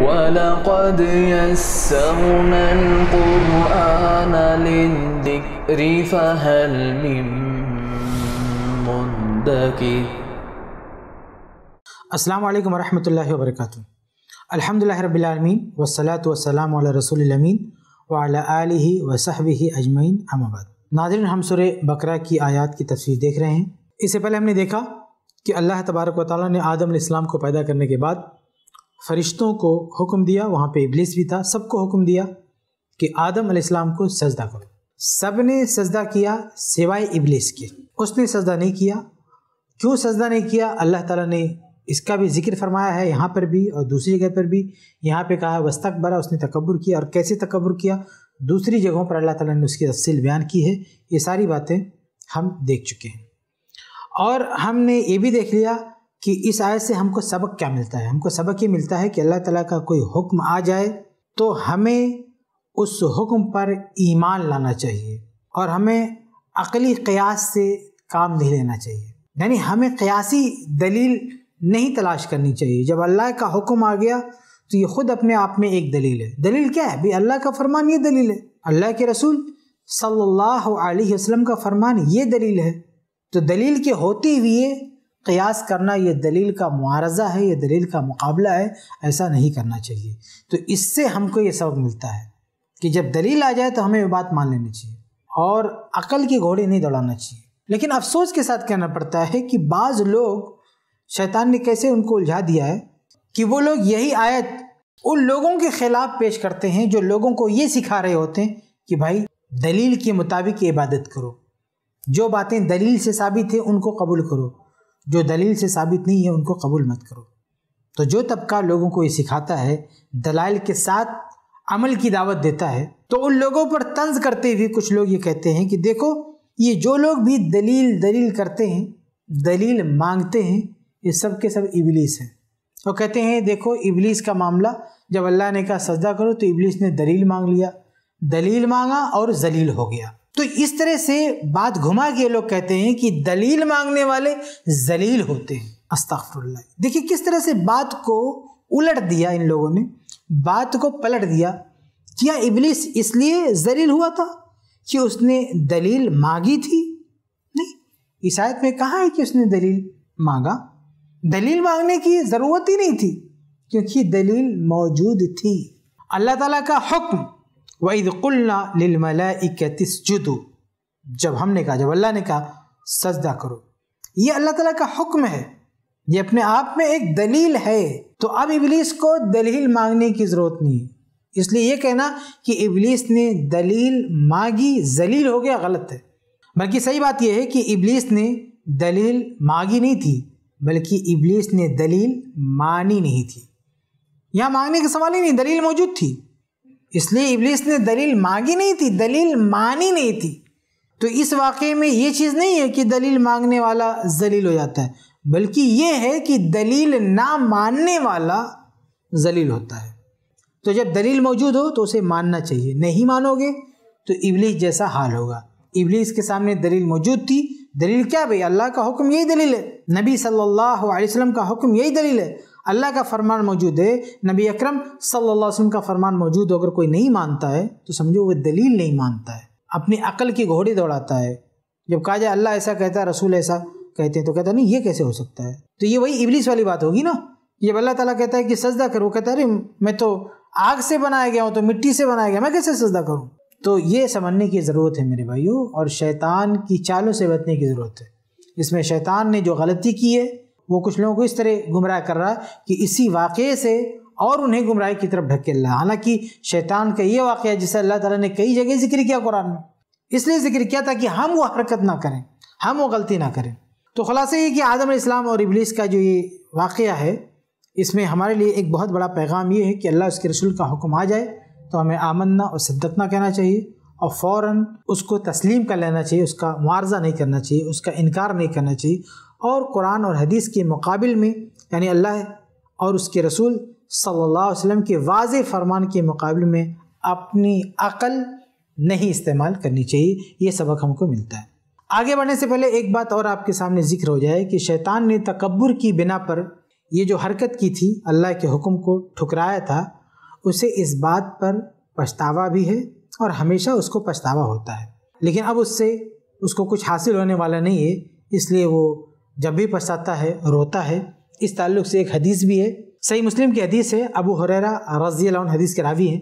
ولقد يسرنا القرآن للذكر فهل من منذكر अस्सलाम वालेकुम वरहमतुल्लाहि वबरकातुहू अल्हम्दुलिल्लाहि रब्बिल आलमीन वस्सलातु वस्सलाम अला रसूलिल अमीन व अला आलिहि व सहबिहि अजमैन अमाबाद नाजरन हम सूरे बकरा की आयत की तफसीर देख रहे हैं इससे पहले हमने देखा कि अल्लाह तबारक व ताली ने आदम इस्लाम को पैदा करने के बाद फरिश्तों को हुक्म दिया वहाँ पे इबलिस भी था सबको हुक्म दिया कि आदम अलैहिस्सलाम को सजदा करो सब ने सजदा किया सिवाय इबलिस के उसने सजदा नहीं किया क्यों सजदा नहीं किया अल्लाह ताला ने इसका भी जिक्र फरमाया है यहाँ पर भी और दूसरी जगह पर भी यहाँ पे कहा वस्तक बरा उसने तकबर किया और कैसे तकबर किया दूसरी जगहों पर अल्लाह ताला ने उसकी तफसील बयान की है ये सारी बातें हम देख चुके हैं और हमने ये भी देख लिया कि इस आयत से हमको सबक क्या मिलता है हमको सबक ये मिलता है कि अल्लाह ताला का कोई हुक्म आ जाए तो हमें उस हुक्म पर ईमान लाना चाहिए और हमें अकली क़यास से काम नहीं लेना चाहिए यानी हमें क़यासी दलील नहीं तलाश करनी चाहिए जब अल्लाह का हुक्म आ गया तो ये ख़ुद अपने आप में एक दलील है दलील क्या है भाई अल्लाह का फरमान ये दलील है अल्लाह के रसूल सल्लल्लाहु अलैहि वसल्लम का फरमान ये दलील है तो दलील के होते हुए कयास करना ये दलील का मुआरजा है ये दलील का मुकाबला है ऐसा नहीं करना चाहिए तो इससे हमको ये सबक मिलता है कि जब दलील आ जाए तो हमें ये बात मान लेनी चाहिए और अकल की घोड़ी नहीं दौड़ाना चाहिए लेकिन अफसोस के साथ कहना पड़ता है कि बाज़ लोग शैतान ने कैसे उनको उलझा दिया है कि वो लोग यही आयत उन लोगों के खिलाफ पेश करते हैं जो लोगों को ये सिखा रहे होते हैं कि भाई दलील के मुताबिक इबादत करो जो बातें दलील से साबित हैं उनको कबूल करो जो दलील से साबित नहीं है उनको कबूल मत करो तो जो तबका लोगों को ये सिखाता है दलाइल के साथ अमल की दावत देता है तो उन लोगों पर तंज करते हुए कुछ लोग ये कहते हैं कि देखो ये जो लोग भी दलील दलील करते हैं दलील मांगते हैं ये सब के सब इबलीस हैं और कहते हैं देखो इबलीस का मामला जब अल्लाह ने कहा सजदा करो तो इबलीस ने दलील मांग लिया दलील मांगा और जलील हो गया तो इस तरह से बात घुमा के लोग कहते हैं कि दलील मांगने वाले जलील होते हैं अस्ताफुल्ला देखिए किस तरह से बात को उलट दिया इन लोगों ने बात को पलट दिया क्या हाँ, इबलिस इसलिए जलील हुआ था कि उसने दलील मांगी थी नहीं इस आयत में कहा है कि उसने दलील मांगा दलील मांगने की ज़रूरत ही नहीं थी क्योंकि दलील मौजूद थी अल्लाह ताला का हुक्म वईदकुल्ला जुदू जब हमने कहा जब अल्लाह ने कहा सजदा करो ये अल्लाह तला का हुक्म है ये अपने आप में एक दलील है तो अब इबलीस को दलील मांगने की ज़रूरत नहीं है इसलिए ये कहना कि इबलीस ने दलील मांगी जलील हो गया गलत है बल्कि सही बात यह है कि इबलीस ने दलील मांगी नहीं थी बल्कि इबलीस ने दलील मानी नहीं थी यहाँ मांगने का सवाल ही नहीं दलील मौजूद थी इसलिए इब्लिस ने दलील मांगी नहीं थी दलील मानी नहीं थी तो इस वाक़े में ये चीज़ नहीं है कि दलील मांगने वाला जलील हो जाता है बल्कि ये है कि दलील ना मानने वाला जलील होता है तो जब दलील मौजूद हो तो उसे मानना चाहिए नहीं मानोगे तो इब्लिस जैसा हाल होगा इब्लिस के सामने दलील मौजूद थी दलील क्या भाई अल्लाह का हुक्म यही दलील है नबी सल्लल्लाहु अलैहि वसल्लम का हुक्म यही दलील है अल्लाह का फरमान मौजूद है नबी अकरम सल्लल्लाहु अलैहि वसल्लम का फरमान मौजूद अगर कोई नहीं मानता है तो समझो वह दलील नहीं मानता है अपनी अकल की घोड़ी दौड़ाता है जब कहा जाए अल्लाह ऐसा कहता है रसूल ऐसा कहते हैं तो कहता नहीं ये कैसे हो सकता है तो ये वही इबलीस वाली बात होगी ना जब अल्लाह ताला कहता है कि सजदा करो कहता है अरे मैं तो आग से बनाया गया हूँ तो मिट्टी से बनाया गया मैं कैसे सजदा करूँ तो ये समझने की ज़रूरत है मेरे भाइयों और शैतान की चालों से बचने की ज़रूरत है इसमें शैतान ने जो गलती की है वो कुछ लोगों को इस तरह गुमराह कर रहा कि इसी वाक़े से और उन्हें गुमराह की तरफ ढकेल रहा हालांकि शैतान का ये वाक़ है जिसे अल्लाह ताला ने कई जगह जिक्र किया कुरान में इसलिए जिक्र किया था कि हम वो हरकत ना करें हम वो गलती ना करें तो खुलासा ये कि आदम इस्लाम और इबलीस का जो ये वाक़ है इसमें हमारे लिए एक बहुत बड़ा पैगाम ये है कि अल्लाह उसके रसूल का हुक्म आ जाए तो हमें आमन्ना और ना कहना चाहिए और फ़ौर उसको तस्लीम कर लेना चाहिए उसका मुआवजा नहीं करना चाहिए उसका इनकार नहीं करना चाहिए और कुरान और हदीस के मुकाबिल में यानी अल्लाह और उसके रसूल सल्लल्लाहु अलैहि वसल्लम के वाज फरमान के मुकाबले में अपनी अकल नहीं इस्तेमाल करनी चाहिए ये सबक हमको मिलता है आगे बढ़ने से पहले एक बात और आपके सामने जिक्र हो जाए कि शैतान ने तकबर की बिना पर ये जो हरकत की थी अल्लाह के हुक्म को ठुकराया था उसे इस बात पर पछतावा भी है और हमेशा उसको पछतावा होता है लेकिन अब उससे उसको कुछ हासिल होने वाला नहीं है इसलिए वो जब भी पछताता है रोता है इस ताल्लुक से एक हदीस भी है सही मुस्लिम की हदीस है अबू हुररा रजी हदीस के रावी हैं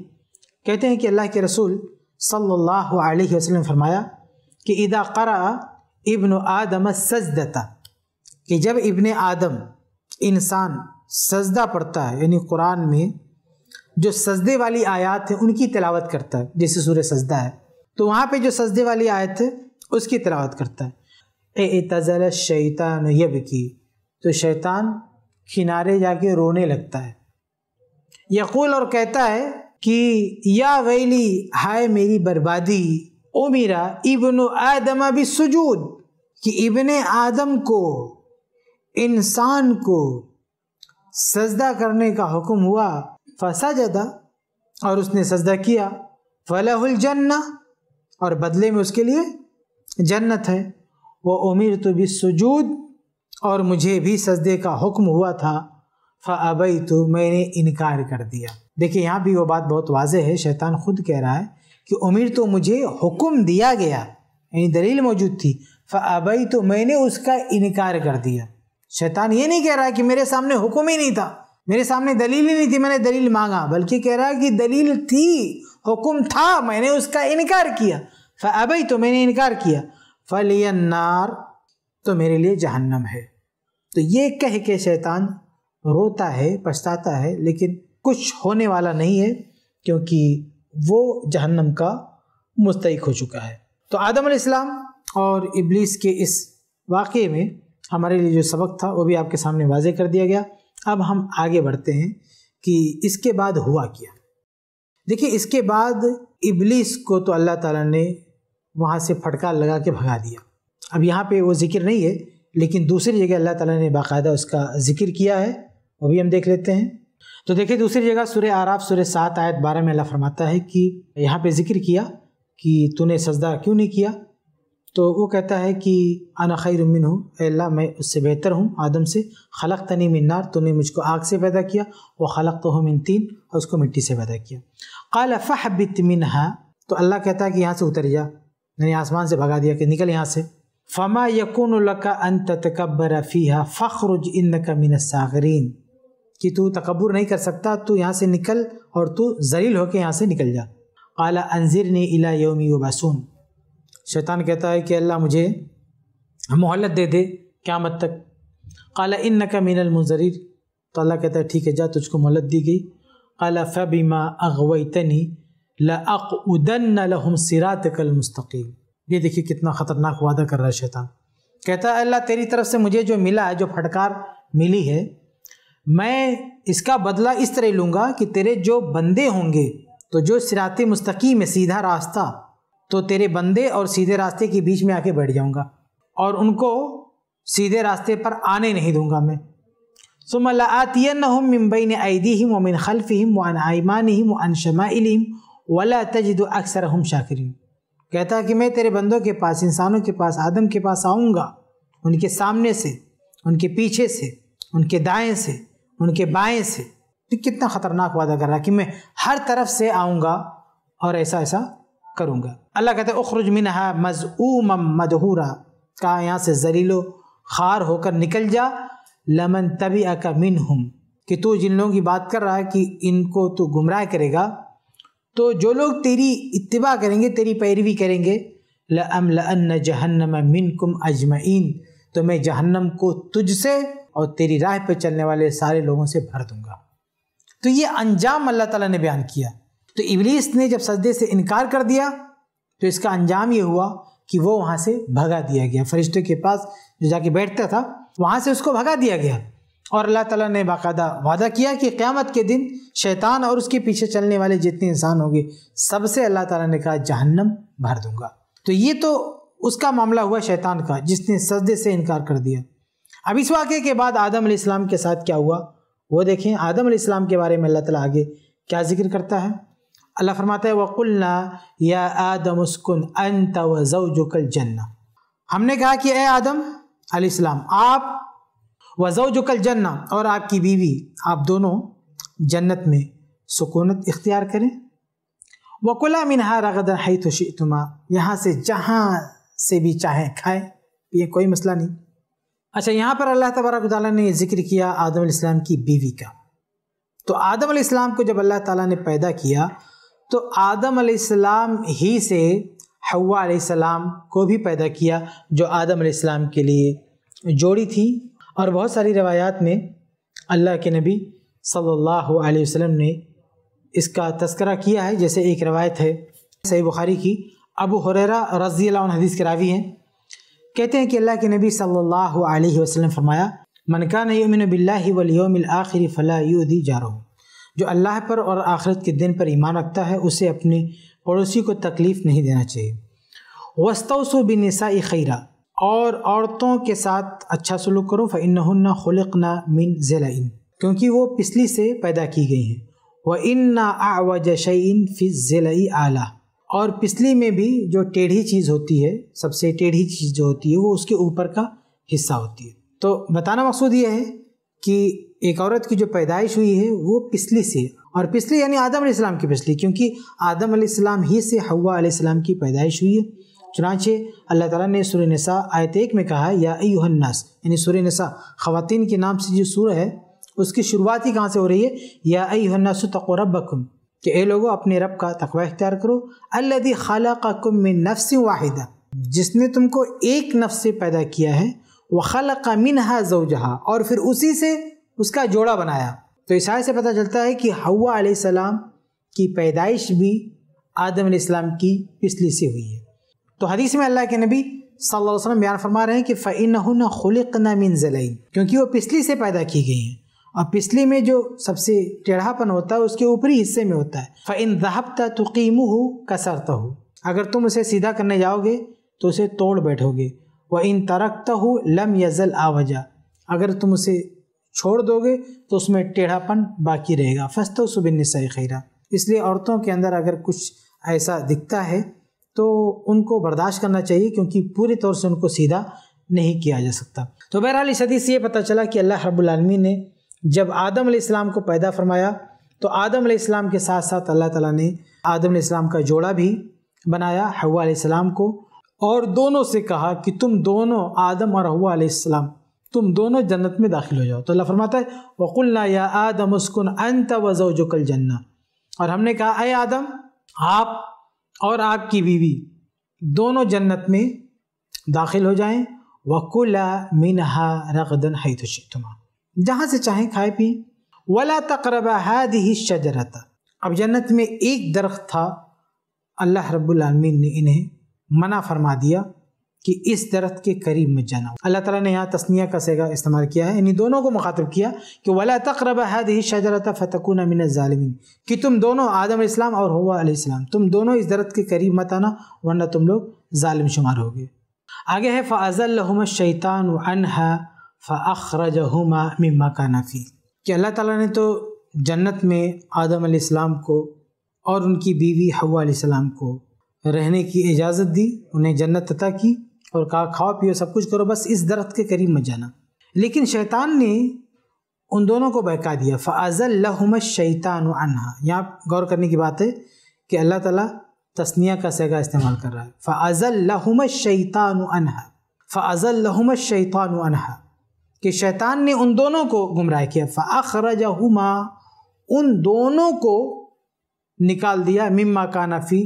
कहते हैं कि अल्लाह के रसूल सल्लल्लाहु अलैहि वसल्लम ने फरमाया कि इदा करा इब्न आदम सजदता कि जब इब्न आदम इंसान सजदा पढ़ता है यानी कुरान में जो सजदे वाली आयत है उनकी तिलावत करता है जैसे सूर्य सजदा है तो वहाँ पे जो सजदे वाली आयत है उसकी तिलावत करता है ए तजल शैतान यब की तो शैतान किनारे जाके रोने लगता है यकूल और कहता है कि या वैली हाय मेरी बर्बादी ओ मेरा इबन आदम अभी सुजूद कि इबन आदम को इंसान को सजदा करने का हुक्म हुआ फंसा जदा और उसने सजदा किया फलाहुल जन्ना और बदले में उसके लिए जन्नत है व उमिर तो बिसजूद और मुझे भी सजदे का हुक्म हुआ था फ़ाबई तो मैंने इनकार कर दिया देखिए यहाँ भी वो बात बहुत वाजह है शैतान खुद कह रहा है कि उमिर तो मुझे हुक्म दिया गया यानी दलील मौजूद थी फ़ाबई तो मैंने उसका इनकार कर दिया शैतान ये नहीं कह रहा कि मेरे सामने हुक्म ही नहीं था मेरे सामने दलील ही नहीं थी मैंने दलील मांगा बल्कि कह रहा है कि दलील थी हुक्म था मैंने उसका इनकार किया फ़ाबई तो मैंने इनकार किया फलियनार तो मेरे लिए जहन्नम है तो ये कह के शैतान रोता है पछताता है लेकिन कुछ होने वाला नहीं है क्योंकि वो जहन्नम का मुस्तक हो चुका है तो आदम इस्लाम और इब्लिस के इस वाक़े में हमारे लिए जो सबक था वो भी आपके सामने वाजे कर दिया गया अब हम आगे बढ़ते हैं कि इसके बाद हुआ क्या देखिए इसके बाद इब्लीस को तो अल्लाह ताला ने वहाँ से फटकार लगा के भगा दिया अब यहाँ पे वो जिक्र नहीं है लेकिन दूसरी जगह अल्लाह ताला ने बाकायदा उसका जिक्र किया है वो भी हम देख लेते हैं तो देखिए दूसरी जगह सूर्य आराफ सूर्य सात आयत बारह में अल्लाह फरमाता है कि यहाँ पे जिक्र किया कि तूने सजदा क्यों नहीं किया तो वो कहता है कि आना खैर उमिन हूँ अल्लाह मैं उससे बेहतर हूँ आदम से खलक तनी मिनार तूने मुझको आग से पैदा किया वो खलक तो मिन तीन और उसको मिट्टी से पैदा किया काल फ़हबित मिन तो अल्लाह कहता है कि यहाँ से उतर जा मैंने आसमान से भगा दिया कि निकल यहाँ से फमा यकून अन तकबर फ़ीहा फ़खरुज इन का मिन सागरीन कि तू तकबर नहीं कर सकता तू यहाँ से निकल और तू जलील होकर यहाँ से निकल जा काला अनजिर ने इला योमी वबासून शैतान कहता है कि अल्लाह मुझे मोहलत दे दे क्या मत तक काला इन नका मिनल मुजरीर तो अल्लाह कहता है ठीक है जा तुझको मोहलत दी गई काला फ़बीमा अगवैतनी लअन लहम सिरात कल मुस्तकीम ये देखिए कितना ख़तरनाक वादा कर रहा है शैतान कहता है अल्लाह तेरी तरफ से मुझे जो मिला है जो फटकार मिली है मैं इसका बदला इस तरह लूँगा कि तेरे जो बंदे होंगे तो जो सिरात मुस्तकीम है सीधा रास्ता तो तेरे बंदे और सीधे रास्ते के बीच में आके बैठ जाऊँगा और उनको सीधे रास्ते पर आने नहीं दूंगा मैं हम मिम्बई ने आईदी हिम वमिन खलफ़ हिम वन आईमान हिम वन शमा इलिम वला तजद अक्सर हम शाकरीन कहता है कि मैं तेरे बंदों के पास इंसानों के पास आदम के पास आऊँगा उनके सामने से उनके पीछे से उनके दाएँ से उनके बाएं से तो कितना ख़तरनाक वादा कर रहा है कि मैं हर तरफ से आऊँगा और ऐसा ऐसा करूँगा अल्लाह कहते उखरुज मिन है मजूम मदहूरा का यहाँ से जलीलो खार होकर निकल जा लमन तभी अका मिन कि तू जिन लोगों की बात कर रहा है कि इनको तू गुमराह करेगा तो जो लोग तेरी इतबा करेंगे तेरी पैरवी करेंगे लम लन्न जहन्नम मिन कुम अजमैन तो मैं जहन्नम को तुझसे और तेरी राह पर चलने वाले सारे लोगों से भर दूंगा तो ये अंजाम अल्लाह ताला ने बयान किया तो इबलीस ने जब सजदे से इनकार कर दिया तो इसका अंजाम ये हुआ कि वो वहाँ से भगा दिया गया फरिश्ते के पास जो जाके बैठता था वहाँ से उसको भगा दिया गया और अल्लाह ताला ने बाकायदा वादा किया कि क़्यामत के दिन शैतान और उसके पीछे चलने वाले जितने इंसान होंगे सबसे अल्लाह ताला ने कहा जहन्नम भर दूंगा तो ये तो उसका मामला हुआ शैतान का जिसने सजदे से इनकार कर दिया अब इस वाक़े के बाद आदम इस्लाम के साथ क्या हुआ वो देखें आदम इस्लाम के बारे में अल्लाह ताला आगे क्या जिक्र करता है अल्लाह फरमाता है वकुलना या आदम उसकुन अनत वजल जन्ना हमने कहा कि ए आदम अलैहिस्सलाम आप वजो कल जन्ना और आपकी बीवी आप दोनों जन्नत में सुकूनत इख्तियार करें वकुला मिनहा रगदा हई तो तुमा यहाँ से जहाँ से भी चाहें खाएं ये कोई मसला नहीं अच्छा यहाँ पर अल्लाह तबारक ताली ने जिक्र किया आदम इस्लाम की बीवी का तो आदम इस्लाम को जब अल्लाह ताला ने पैदा किया तो आदम इस्लाम ही से हवा सलाम को भी पैदा किया जो आदम इस्लाम के लिए जोड़ी थी और बहुत सारी रवायात में अल्लाह के नबी सल्लल्लाहु अलैहि वसल्लम ने इसका तस्करा किया है जैसे एक रवायत है सही बुखारी की अबू हुररा रजी हदीस के रावी हैं कहते हैं कि अल्लाह के नबी सल्लल्लाहु अलैहि वसल्लम फरमाया मनकान यमिन बिल्लाहि वल यौमिल आखिर फला यूदी जारो जो अल्लाह पर और आखिरत के दिन पर ईमान रखता है उसे अपने पड़ोसी को तकलीफ़ नहीं देना चाहिए वस्तौसो बिनसा खैरा और औरतों के साथ अच्छा सलूक करो फ़िन खुलकना मिन ज़िलाइन क्योंकि वो पिछली से पैदा की गई हैं व इन्ना आवज शैन फिज ज़िलाई आला और पिछली में भी जो टेढ़ी चीज़ होती है सबसे टेढ़ी चीज़ जो होती है वो उसके ऊपर का हिस्सा होती है तो बताना मकसूद ये है कि एक औरत की जो पैदाइश हुई है वो पिछली से और पिछली यानी आदम की पिछली क्योंकि आदम ही से हवा की पैदाइश हुई है चुनाचे अल्लाह ताला ने सूर्य नसा आयत एक में कहा है या यूहन्नास यानी सूर्य नसा ख़वान के नाम से जो सूर है उसकी शुरुआत ही कहाँ से हो रही है या तक रबकुम कि ए लोगो अपने रब का तकवा इख्तियार करो अल्लादी खला कम में नफ्स वाहिदा जिसने तुमको एक नफ्स से पैदा किया है वह खल का मिनहा जहा और फिर उसी से उसका जोड़ा बनाया तो ईसाई से पता चलता है कि हवा सलाम की पैदाइश भी आदम इस्लाम की पिछली से हुई है तो हदीस में अल्लाह के नबी सल्लल्लाहु अलैहि वसल्लम बयान फरमा रहे हैं कि फ़ैन खुलक मिन जलैन क्योंकि वो पिछली से पैदा की गई हैं और पिछली में जो सबसे टेढ़ापन होता है उसके ऊपरी हिस्से में होता है फ़िन दहबता तो कीमू हो कसरता हो अगर तुम उसे सीधा करने जाओगे तो उसे तोड़ बैठोगे व इन तरकता हो लम यजल आवजा अगर तुम उसे छोड़ दोगे तो उसमें टेढ़ापन बाकी रहेगा फस्तो सुबिन सही खैरा इसलिए औरतों के अंदर अगर कुछ ऐसा दिखता है तो उनको बर्दाश्त करना चाहिए क्योंकि पूरी तौर से उनको सीधा नहीं किया जा सकता तो बहरहाल इस हदीस से ये पता चला कि अल्लाह रब्लमी ने जब आदम इस्लाम को पैदा फरमाया तो आदम इस्लाम के साथ साथ अल्लाह ताला ने आदम इस्लाम का जोड़ा भी बनाया हवा को और दोनों से कहा कि तुम दोनों आदम और हवा तुम दोनों जन्नत में दाखिल हो जाओ तो अल्लाह फरमाता है वकुल्ला या आदम उसकुन अंत वजो जन्ना और हमने कहा अय आदम आप और आपकी बीवी दोनों जन्नत में दाखिल हो जाएं वकुला मिनहा रगदन है जहाँ से चाहें खाए पिए वला तकरबा हाद ही शजरत अब जन्नत में एक दरख्त था अल्लाह रब्बुल रबालमीन ने इन्हें मना फरमा दिया कि इस दरख्त के करीब में जाना अल्लाह ताला ने यहाँ तस्निया का सेगा इस्तेमाल किया है इन्हीं दोनों को मुखातब किया कि वला तकरब हद ही शजरत फ़तकून अमिन ालमिन कि तुम दोनों आदम इस्लाम और हवा तुम दोनों इस दरख्त के करीब मत आना वरना तुम लोग ालिम शुमार गए आगे है फ़ाज़ल शैतान अनहा फ़रज हमा मम्मा का नफ़ी कि अल्लाह ताला ने तो जन्नत में आदम आसमाम को और उनकी बीवी हवा आसमाम को रहने की इजाज़त दी उन्हें जन्नत अता की और कहा खाओ पियो सब कुछ करो बस इस दरख्त के करीब मत जाना लेकिन शैतान ने उन दोनों को बहका दिया फ़ाज़ल लहम शैतान अनहा यहाँ गौर करने की बात है कि अल्लाह ताला तस्निया का सेगा इस्तेमाल कर रहा है फ़ाज़ल लहम शैतान अनहा फ़ाज़ल लहम शैतान अनहा कि शैतान ने उन दोनों को गुमराह किया फ़ाखरजहुमा उन दोनों को निकाल दिया मिम्मा कानाफ़ी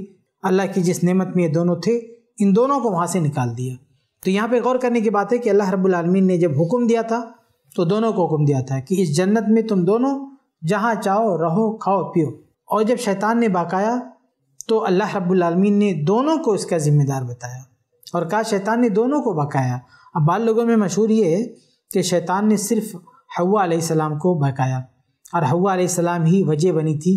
अल्लाह की जिस नेमत में ये दोनों थे इन दोनों को वहाँ से निकाल दिया तो यहाँ पे गौर करने की बात है कि अल्लाह रब्बुल रबालमीन ने जब हुक्म दिया था तो दोनों को हुक्म दिया था कि इस जन्नत में तुम दोनों जहाँ चाहो रहो खाओ पियो और जब शैतान ने बाकाया तो अल्लाह रब्बुल रबालमीन ने दोनों को इसका ज़िम्मेदार बताया और कहा शैतान ने दोनों को बकाया अब बाल लोगों में मशहूर ये है कि शैतान ने सिर्फ हवा सलाम को बकाया और हवा सलाम ही वजह बनी थी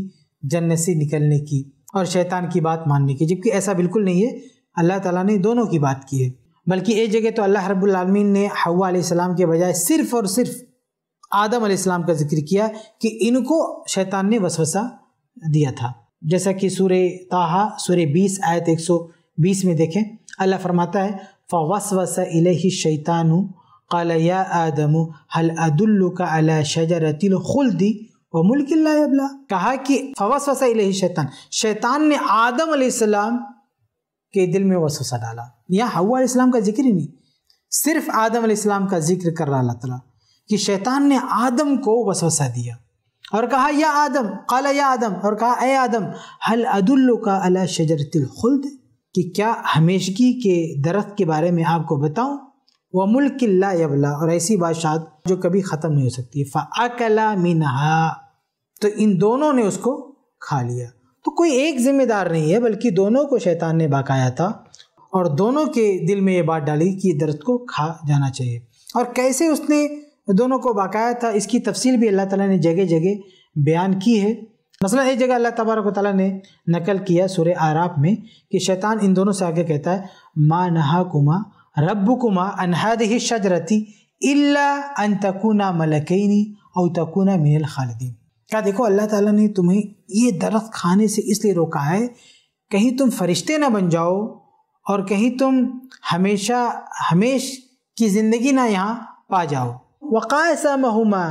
जन्नत से निकलने की और शैतान की बात मानने की जबकि ऐसा बिल्कुल नहीं है अल्लाह ताला ने दोनों की बात की है बल्कि एक जगह तो अल्लाह रब्लमीन ने हवा सलाम के बजाय सिर्फ और सिर्फ आदम आसमाम का जिक्र किया कि इनको शैतान ने वसवसा दिया था जैसा कि सूर्य ताहा सूर्य बीस आयत एक सौ बीस में देखें अल्लाह फरमाता है फ़वस वस इलेही शैतानु कलया आदम हल अदुल्लु का अला शजरतिल खुलदी व मुल्क अबला कहा कि फ़वसवस वसा इलेही शैतान शैतान ने आदम आसमाम के दिल में वसवसा डाला यहाँ हवा इस्लाम का जिक्र ही नहीं सिर्फ आदम इस्लाम का जिक्र कर रहा अल्लाह तला कि शैतान ने आदम को वसवसा दिया और कहा या आदम काला या आदम और कहा ए आदम हल अदुल्लो का अला शजरतिल खुल्द कि क्या हमेशगी के दरख्त के बारे में आपको बताऊं व मुल्क ला यबला और ऐसी बादशाह जो कभी ख़त्म नहीं हो सकती फ़ाकला मिनहा तो इन दोनों ने उसको खा लिया तो कोई एक जिम्मेदार नहीं है बल्कि दोनों को शैतान ने बकाया था और दोनों के दिल में ये बात डाली कि दर्द को खा जाना चाहिए और कैसे उसने दोनों को बकाया था इसकी तफसील भी अल्लाह ताला ने जगह जगह बयान की है मसला एक जगह अल्लाह तबारक ताला ने नकल किया सुर आराफ में कि शैतान इन दोनों से आगे कहता है माँ नहा कुमा रब कुमा अनहद ही शजरती अल्ला अन तकुना मलकैनी और तकुना मिनल खालदीन क्या देखो अल्लाह ताला ने तुम्हें ये दरख्त खाने से इसलिए रोका है कहीं तुम फरिश्ते ना बन जाओ और कहीं तुम हमेशा हमेश की ज़िंदगी ना यहाँ पा जाओ वक़ायसा महुमा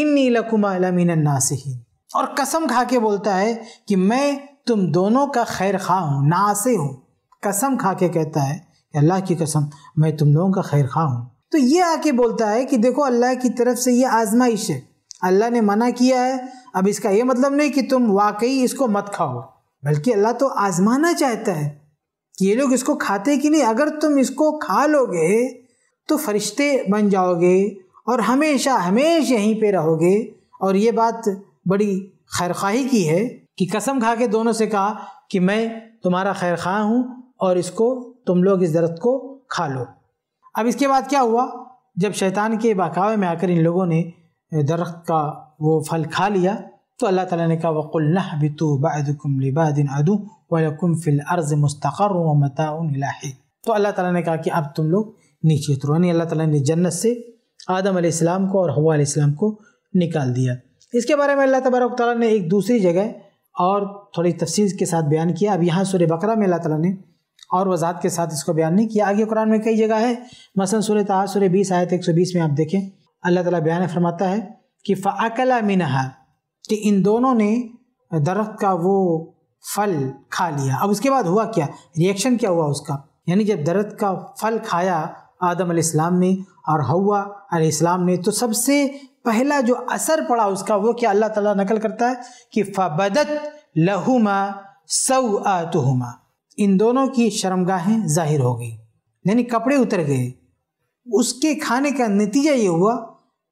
इन लकुमा और कसम खा के बोलता है कि मैं तुम दोनों का खैर खा हूँ नासे हूँ कसम खा के कहता है कि अल्लाह की कसम मैं तुम लोगों का खैर खा हूँ तो ये आके बोलता है कि देखो अल्लाह की तरफ से ये आजमाइश है अल्लाह ने मना किया है अब इसका ये मतलब नहीं कि तुम वाकई इसको मत खाओ बल्कि अल्लाह तो आजमाना चाहता है कि ये लोग इसको खाते कि नहीं अगर तुम इसको खा लोगे तो फरिश्ते बन जाओगे और हमेशा हमेशा यहीं पे रहोगे और ये बात बड़ी खैरखाही की है कि कसम खा के दोनों से कहा कि मैं तुम्हारा खैर खा हूँ और इसको तुम लोग इस दरख्त को खा लो अब इसके बाद क्या हुआ जब शैतान के बाकावे में आकर इन लोगों ने दरख्त का वो फल खा लिया तो अल्लाह ताला ने कहा वक़ुल्ला बितु बादकुम लिबादिन अदु वलकुम फिल अर्ज़ मुस्तक़र व तो अल्लाह ताला ने कहा कि अब तुम लोग नीचे उतरो यानी अल्लाह ताला ने जन्नत से आदम आसमाम को और हवा आसमाम को निकाल दिया इसके बारे में अल्लाह तबारक ताली ने एक दूसरी जगह और थोड़ी तफसील के साथ बयान किया अब यहाँ सूर्य बकर में अल्लाह ताली ने और वजात के साथ इसको बयान नहीं किया आगे कुरान में कई जगह है मसन सूर्य तहा सूर्य बीस आयत एक सौ बीस में आप देखें अल्लाह ताला बयान फरमाता है कि फ़ाकला मिनहा कि इन दोनों ने दरख्त का वो फल खा लिया अब उसके बाद हुआ क्या रिएक्शन क्या हुआ उसका यानी जब दरख्त का फल खाया आदम आसमाम ने और हवा आसमाम ने तो सबसे पहला जो असर पड़ा उसका वो क्या अल्लाह ताला नकल करता है कि फ़बदत लहुमा सऊ इन दोनों की शर्मगाहें जाहिर हो गई यानी कपड़े उतर गए उसके खाने का नतीजा ये हुआ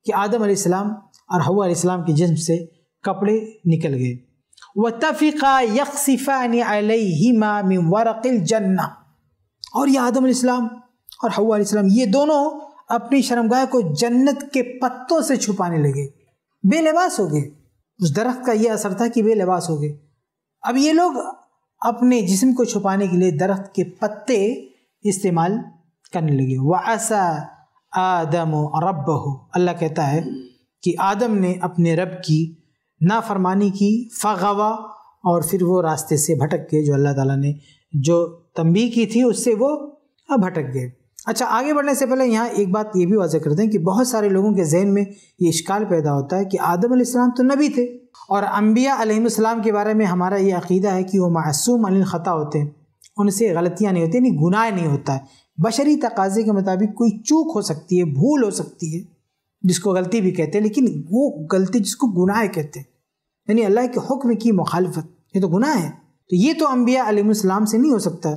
कि आदम आसमाम और हवा आसमाम के जिस्म से कपड़े निकल गए व तफ़ीक़ा यकसिफ़ान वरकिल जन्ना और यह आदम आसमाम और हवा ये दोनों अपनी शर्मगाह को जन्नत के पत्तों से छुपाने लगे बेलिबास हो गए उस दरख्त का यह असर था कि बेलिबास हो गए अब ये लोग अपने जिस्म को छुपाने के लिए दरख्त के पत्ते इस्तेमाल करने लगे ऐसा आदम रब हो अल्लाह कहता है कि आदम ने अपने रब की नाफरमानी की फ़गवा और फिर वो रास्ते से भटक गए जो अल्लाह ताला ने जो तंबी की थी उससे वो भटक गए अच्छा आगे बढ़ने से पहले यहाँ एक बात ये भी वाजह कर दें कि बहुत सारे लोगों के जहन में ये इश्काल पैदा होता है कि आदम आसमाम तो नबी थे और अम्बिया अलैहिस्सलाम के बारे में हमारा ये अकीदा है कि वो मासूम अनिल ख़ता होते हैं उनसे गलतियाँ नहीं होती यानी गुनाह नहीं होता है बशरी तकाजे के मुताबिक कोई चूक हो सकती है भूल हो सकती है जिसको गलती भी कहते हैं लेकिन वो गलती जिसको गुनाह कहते हैं यानी अल्लाह के हुक्म की मुखालफत ये तो गुनाह है तो ये तो अम्बिया अलैहिस्सलाम से नहीं हो सकता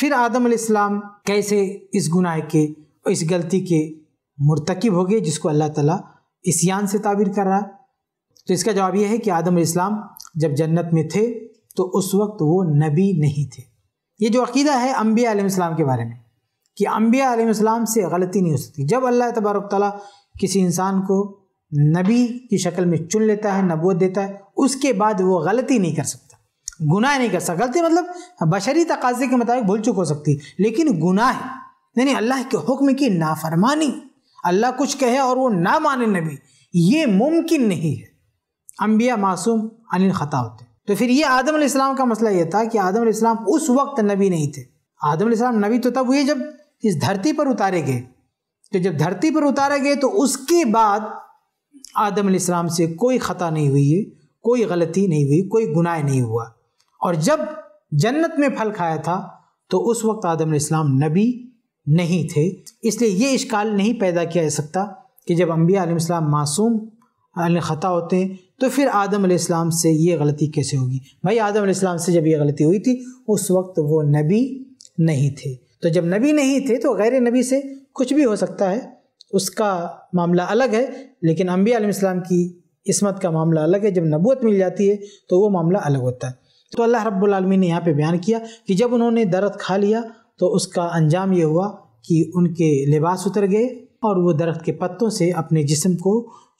फिर आदम अलैहिस्सलाम कैसे इस गुनाह के और इस गलती के मरतकब हो गए जिसको अल्लाह ताला इसयान से ताबीर कर रहा है तो इसका जवाब यह है कि आदम इस्लाम जब जन्नत में थे तो उस वक्त वो नबी नहीं थे ये जो अकीदा है अम्बिया आलम के बारे में कि अम्बिया आलम से गलती नहीं हो सकती जब अल्लाह तबारक ताली किसी इंसान को नबी की शक्ल में चुन लेता है नबूत देता है उसके बाद वो गलती नहीं कर सकता गुनाह नहीं कर सकता गलती मतलब बशरी तकाजे के मुताबिक भूल चुक हो सकती लेकिन गुनाह यानी अल्लाह के हुक्म की नाफरमानी अल्लाह कुछ कहे और वो ना माने नबी ये मुमकिन नहीं है अम्बिया मासूम अनिल ख़ता होते तो फिर ये आदम का मसला ये था कि आदम उस वक्त नबी नहीं थे आदम नबी तो तब हुए जब इस धरती पर उतारे गए तो जब धरती पर उतारे गए तो उसके बाद आदम इस्लाम से कोई ख़ता नहीं हुई है कोई गलती नहीं हुई कोई गुनाह नहीं हुआ और जब जन्नत में फल खाया था तो उस वक्त आदम इस्लाम नबी नहीं थे इसलिए ये इश्काल नहीं पैदा किया जा सकता कि जब अम्बिया आलम मासूम ख़ता होते हैं तो फिर आदम इस्लाम से ये गलती कैसे होगी भाई आदम इस्लाम से जब ये गलती हुई थी उस वक्त वो नबी नहीं थे तो जब नबी नहीं थे तो गैर नबी से कुछ भी हो सकता है उसका मामला अलग है लेकिन अम्बिया आलम की इसमत का मामला अलग है जब नबूत मिल जाती है तो वो मामला अलग होता है तो अल्लाह रब्बुलमी ने यहाँ पे बयान किया कि जब उन्होंने दरख्त खा लिया तो उसका अंजाम ये हुआ कि उनके लिबास उतर गए और वो दरख्त के पत्तों से अपने जिस्म को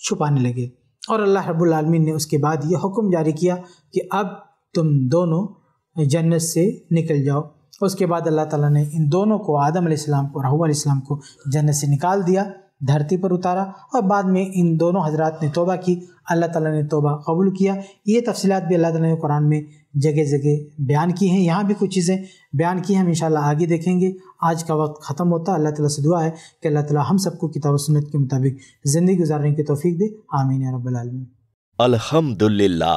छुपाने लगे और अल्लाह रब्बुलमीन ने उसके बाद ये हुक्म जारी किया कि अब तुम दोनों जन्नत से निकल जाओ उसके बाद अल्लाह ताला ने इन दोनों को आदम आसमाम को राहू आसमाम को जन्नत से निकाल दिया धरती पर उतारा और बाद में इन दोनों हजरात ने तोबा की अल्लाह ताला ने तोबा कबूल किया ये तफसीत भी अल्लाह ताला ने कुरान में जगह जगह बयान की हैं यहाँ भी कुछ चीज़ें बयान की हैं हम इंशाल्लाह आगे देखेंगे आज का वक्त ख़त्म होता है अल्लाह ताला से दुआ है कि अल्लाह ताला हम सबको किताब सुन्नत के मुताबिक ज़िंदगी गुजारने की तोफ़ी दे आमीन रबालमीन अलहमदिल्ला